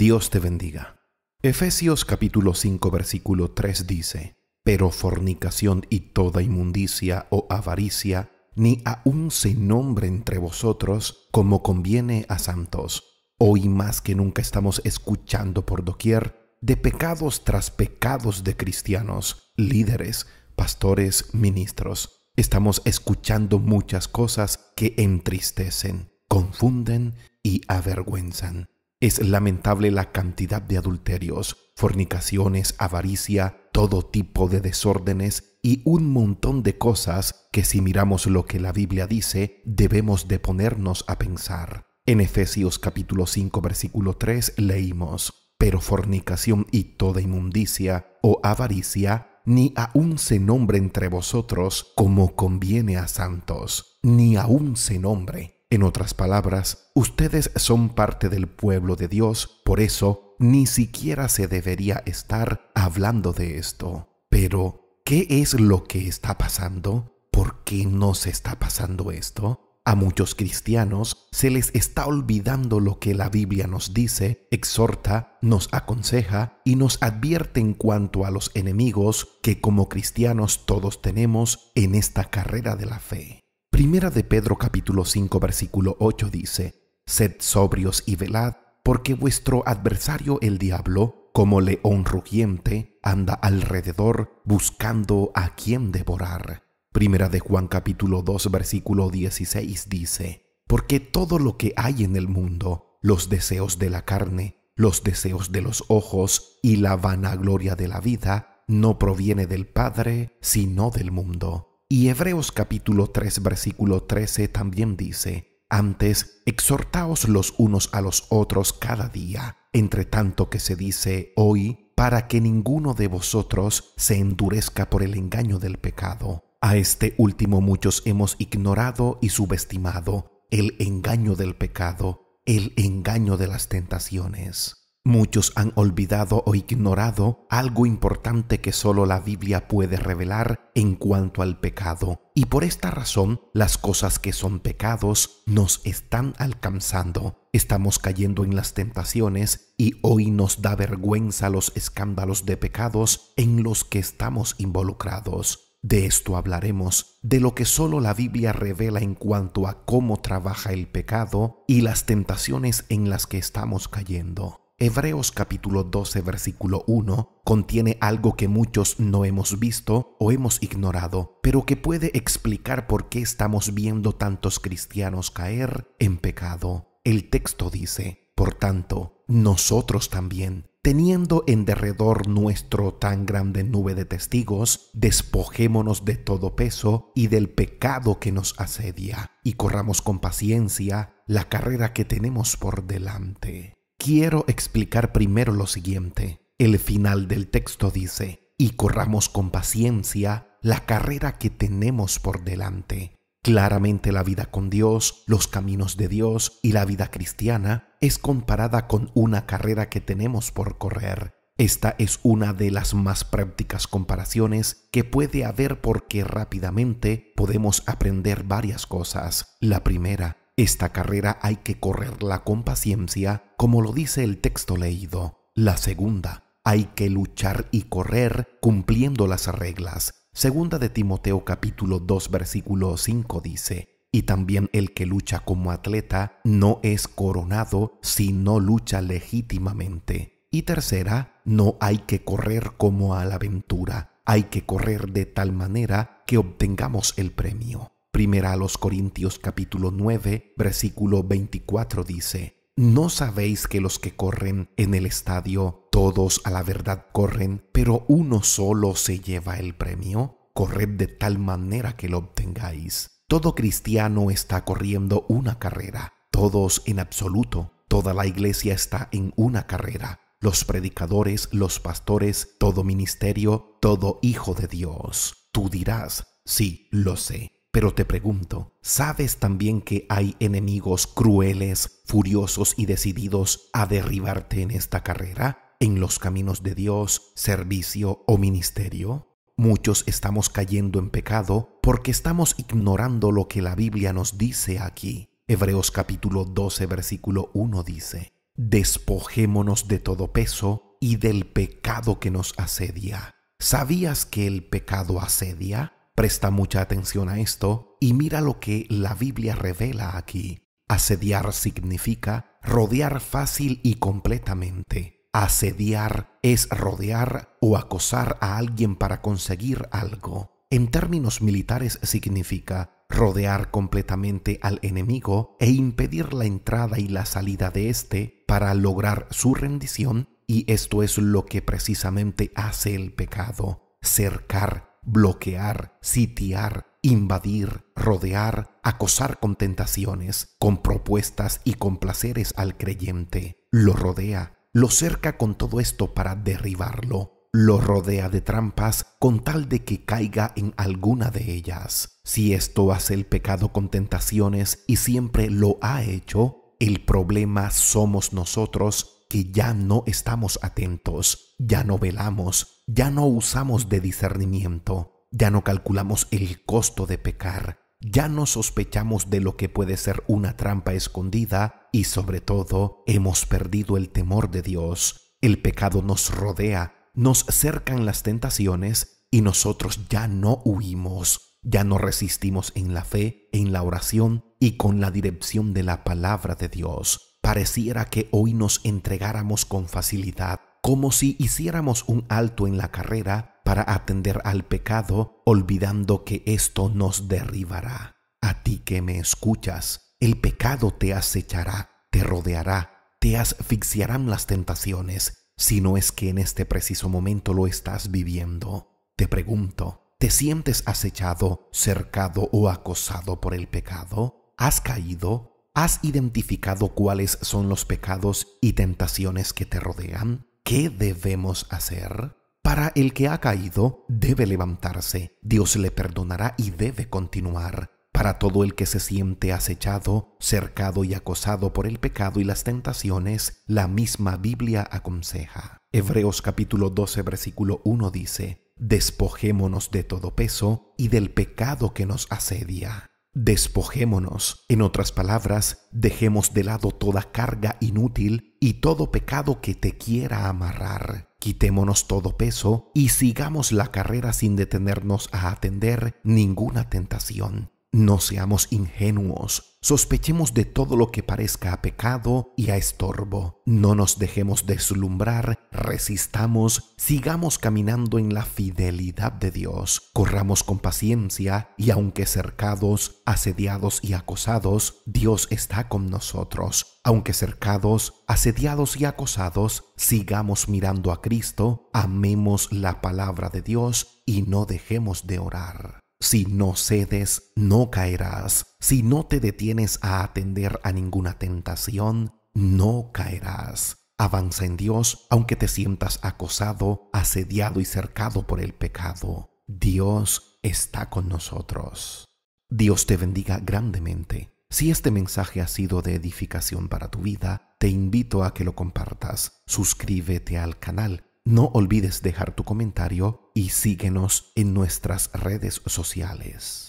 Dios te bendiga. Efesios capítulo 5 versículo 3 dice, Pero fornicación y toda inmundicia o avaricia ni aun se nombre entre vosotros como conviene a santos. Hoy más que nunca estamos escuchando por doquier de pecados tras pecados de cristianos, líderes, pastores, ministros. Estamos escuchando muchas cosas que entristecen, confunden y avergüenzan. Es lamentable la cantidad de adulterios, fornicaciones, avaricia, todo tipo de desórdenes y un montón de cosas que si miramos lo que la Biblia dice, debemos de ponernos a pensar. En Efesios capítulo 5 versículo 3 leímos, pero fornicación y toda inmundicia o avaricia ni aun se nombre entre vosotros como conviene a santos, ni aun se nombre. En otras palabras, Ustedes son parte del pueblo de Dios, por eso ni siquiera se debería estar hablando de esto. Pero, ¿qué es lo que está pasando? ¿Por qué se está pasando esto? A muchos cristianos se les está olvidando lo que la Biblia nos dice, exhorta, nos aconseja y nos advierte en cuanto a los enemigos que como cristianos todos tenemos en esta carrera de la fe. Primera de Pedro capítulo 5 versículo 8 dice, Sed sobrios y velad, porque vuestro adversario el diablo, como león rugiente, anda alrededor buscando a quien devorar. Primera de Juan capítulo 2 versículo 16 dice, Porque todo lo que hay en el mundo, los deseos de la carne, los deseos de los ojos y la vanagloria de la vida, no proviene del Padre, sino del mundo. Y Hebreos capítulo 3 versículo 13 también dice, antes, exhortaos los unos a los otros cada día, entre tanto que se dice hoy, para que ninguno de vosotros se endurezca por el engaño del pecado. A este último muchos hemos ignorado y subestimado, el engaño del pecado, el engaño de las tentaciones. Muchos han olvidado o ignorado algo importante que solo la Biblia puede revelar en cuanto al pecado, y por esta razón las cosas que son pecados nos están alcanzando. Estamos cayendo en las tentaciones y hoy nos da vergüenza los escándalos de pecados en los que estamos involucrados. De esto hablaremos, de lo que solo la Biblia revela en cuanto a cómo trabaja el pecado y las tentaciones en las que estamos cayendo. Hebreos capítulo 12 versículo 1 contiene algo que muchos no hemos visto o hemos ignorado, pero que puede explicar por qué estamos viendo tantos cristianos caer en pecado. El texto dice, por tanto, nosotros también, teniendo en derredor nuestro tan grande nube de testigos, despojémonos de todo peso y del pecado que nos asedia, y corramos con paciencia la carrera que tenemos por delante quiero explicar primero lo siguiente. El final del texto dice, y corramos con paciencia la carrera que tenemos por delante. Claramente la vida con Dios, los caminos de Dios y la vida cristiana es comparada con una carrera que tenemos por correr. Esta es una de las más prácticas comparaciones que puede haber porque rápidamente podemos aprender varias cosas. La primera, esta carrera hay que correrla con paciencia, como lo dice el texto leído. La segunda, hay que luchar y correr cumpliendo las reglas. Segunda de Timoteo capítulo 2 versículo 5 dice, y también el que lucha como atleta no es coronado si no lucha legítimamente. Y tercera, no hay que correr como a la aventura, hay que correr de tal manera que obtengamos el premio. Primera a los Corintios capítulo 9, versículo 24 dice, ¿No sabéis que los que corren en el estadio, todos a la verdad corren, pero uno solo se lleva el premio? Corred de tal manera que lo obtengáis. Todo cristiano está corriendo una carrera, todos en absoluto. Toda la iglesia está en una carrera. Los predicadores, los pastores, todo ministerio, todo hijo de Dios. Tú dirás, sí, lo sé. Pero te pregunto, ¿sabes también que hay enemigos crueles, furiosos y decididos a derribarte en esta carrera, en los caminos de Dios, servicio o ministerio? Muchos estamos cayendo en pecado porque estamos ignorando lo que la Biblia nos dice aquí. Hebreos capítulo 12 versículo 1 dice, Despojémonos de todo peso y del pecado que nos asedia. ¿Sabías que el pecado asedia? Presta mucha atención a esto y mira lo que la Biblia revela aquí. Asediar significa rodear fácil y completamente. Asediar es rodear o acosar a alguien para conseguir algo. En términos militares significa rodear completamente al enemigo e impedir la entrada y la salida de éste para lograr su rendición y esto es lo que precisamente hace el pecado, cercar bloquear, sitiar, invadir, rodear, acosar con tentaciones, con propuestas y con placeres al creyente. Lo rodea, lo cerca con todo esto para derribarlo, lo rodea de trampas con tal de que caiga en alguna de ellas. Si esto hace el pecado con tentaciones y siempre lo ha hecho, el problema somos nosotros que ya no estamos atentos, ya no velamos, ya no usamos de discernimiento, ya no calculamos el costo de pecar, ya no sospechamos de lo que puede ser una trampa escondida y sobre todo hemos perdido el temor de Dios. El pecado nos rodea, nos cercan las tentaciones y nosotros ya no huimos, ya no resistimos en la fe, en la oración y con la dirección de la palabra de Dios pareciera que hoy nos entregáramos con facilidad, como si hiciéramos un alto en la carrera para atender al pecado, olvidando que esto nos derribará. A ti que me escuchas, el pecado te acechará, te rodeará, te asfixiarán las tentaciones, si no es que en este preciso momento lo estás viviendo. Te pregunto, ¿te sientes acechado, cercado o acosado por el pecado? ¿Has caído? ¿Has identificado cuáles son los pecados y tentaciones que te rodean? ¿Qué debemos hacer? Para el que ha caído, debe levantarse, Dios le perdonará y debe continuar. Para todo el que se siente acechado, cercado y acosado por el pecado y las tentaciones, la misma Biblia aconseja. Hebreos capítulo 12 versículo 1 dice, Despojémonos de todo peso y del pecado que nos asedia Despojémonos, en otras palabras, dejemos de lado toda carga inútil y todo pecado que te quiera amarrar. Quitémonos todo peso y sigamos la carrera sin detenernos a atender ninguna tentación. No seamos ingenuos, sospechemos de todo lo que parezca a pecado y a estorbo. No nos dejemos deslumbrar, resistamos, sigamos caminando en la fidelidad de Dios. Corramos con paciencia y aunque cercados, asediados y acosados, Dios está con nosotros. Aunque cercados, asediados y acosados, sigamos mirando a Cristo, amemos la palabra de Dios y no dejemos de orar. Si no cedes, no caerás. Si no te detienes a atender a ninguna tentación, no caerás. Avanza en Dios aunque te sientas acosado, asediado y cercado por el pecado. Dios está con nosotros. Dios te bendiga grandemente. Si este mensaje ha sido de edificación para tu vida, te invito a que lo compartas. Suscríbete al canal no olvides dejar tu comentario y síguenos en nuestras redes sociales.